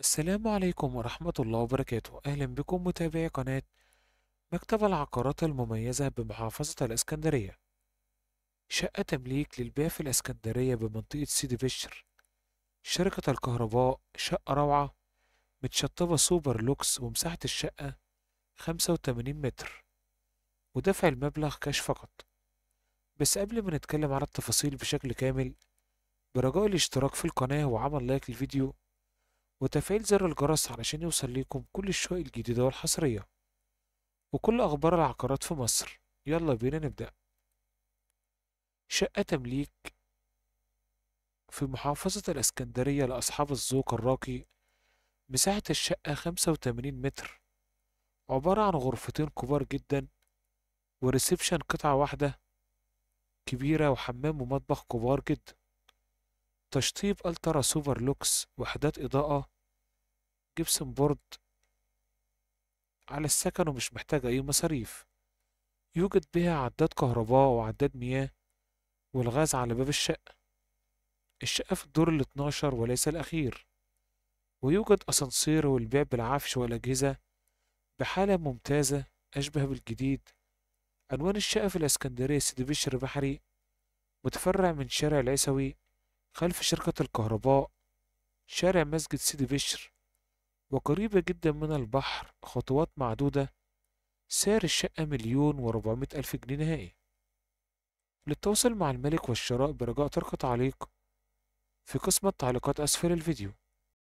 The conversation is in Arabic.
السلام عليكم ورحمة الله وبركاته أهلا بكم متابعي قناة مكتب العقارات المميزة بمحافظة الإسكندرية شقة تمليك للبيع في الإسكندرية بمنطقة سيدي بشر شركة الكهرباء شقة روعة متشطبة سوبر لوكس ومساحة الشقة 85 متر ودفع المبلغ كاش فقط بس قبل ما نتكلم على التفاصيل بشكل كامل برجاء الاشتراك في القناة وعمل لايك للفيديو وتفعيل زر الجرس علشان يوصل ليكم كل الشقق الجديدة والحصرية وكل أخبار العقارات في مصر يلا بينا نبدأ شقة تمليك في محافظة الإسكندرية لأصحاب الذوق الراقي مساحة الشقة خمسة وتمانين متر عبارة عن غرفتين كبار جدا وريسبشن قطعة واحدة كبيرة وحمام ومطبخ كبار جدا تشطيب الترا سوبر لوكس وحدات اضاءه جبسن بورد على السكن ومش محتاجه اي مصاريف يوجد بها عداد كهرباء وعداد مياه والغاز على باب الشقه الشقه في الدور الاتناشر وليس الاخير ويوجد اسانسير والبيع بالعفش والاجهزه بحاله ممتازه اشبه بالجديد عنوان الشقه في الاسكندريه سيدي بشر بحري متفرع من شارع العيسوي خلف شركة الكهرباء شارع مسجد سيدي بشر وقريبة جدا من البحر خطوات معدودة سعر الشقة مليون وربعمائة ألف جنيه نهائي للتواصل مع الملك والشراء برجاء ترك تعليق في قسم التعليقات أسفل الفيديو